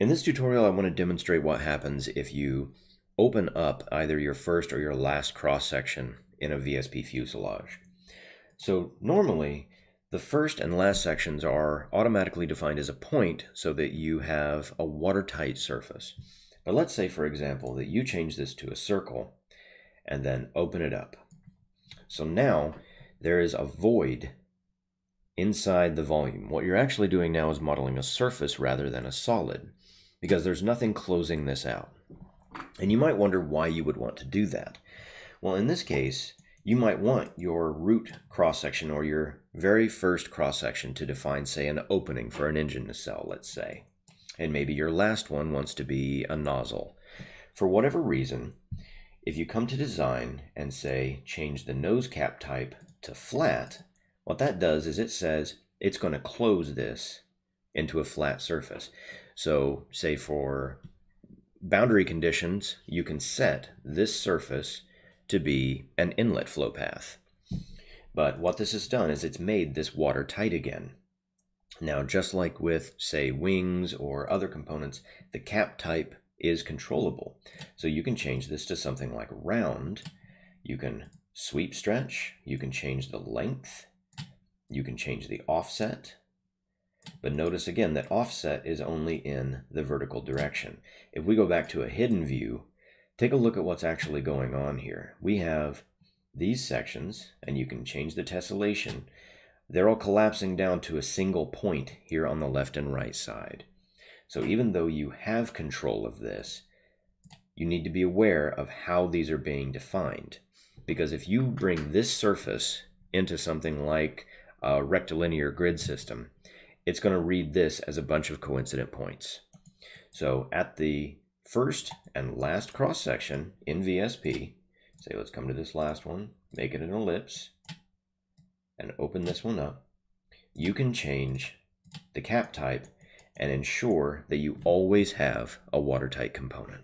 In this tutorial, I want to demonstrate what happens if you open up either your first or your last cross section in a VSP fuselage. So normally, the first and last sections are automatically defined as a point so that you have a watertight surface. But let's say, for example, that you change this to a circle and then open it up. So now there is a void inside the volume. What you're actually doing now is modeling a surface rather than a solid because there's nothing closing this out. And you might wonder why you would want to do that. Well, in this case, you might want your root cross section or your very first cross section to define, say, an opening for an engine nacelle, let's say. And maybe your last one wants to be a nozzle. For whatever reason, if you come to design and say change the nose cap type to flat, what that does is it says it's going to close this into a flat surface. So, say for boundary conditions, you can set this surface to be an inlet flow path. But what this has done is it's made this water tight again. Now, just like with, say, wings or other components, the cap type is controllable. So you can change this to something like round. You can sweep stretch. You can change the length. You can change the offset. But notice again that offset is only in the vertical direction. If we go back to a hidden view, take a look at what's actually going on here. We have these sections, and you can change the tessellation. They're all collapsing down to a single point here on the left and right side. So even though you have control of this, you need to be aware of how these are being defined. Because if you bring this surface into something like a rectilinear grid system, it's going to read this as a bunch of coincident points. So at the first and last cross section in VSP, say let's come to this last one, make it an ellipse, and open this one up, you can change the cap type and ensure that you always have a watertight component.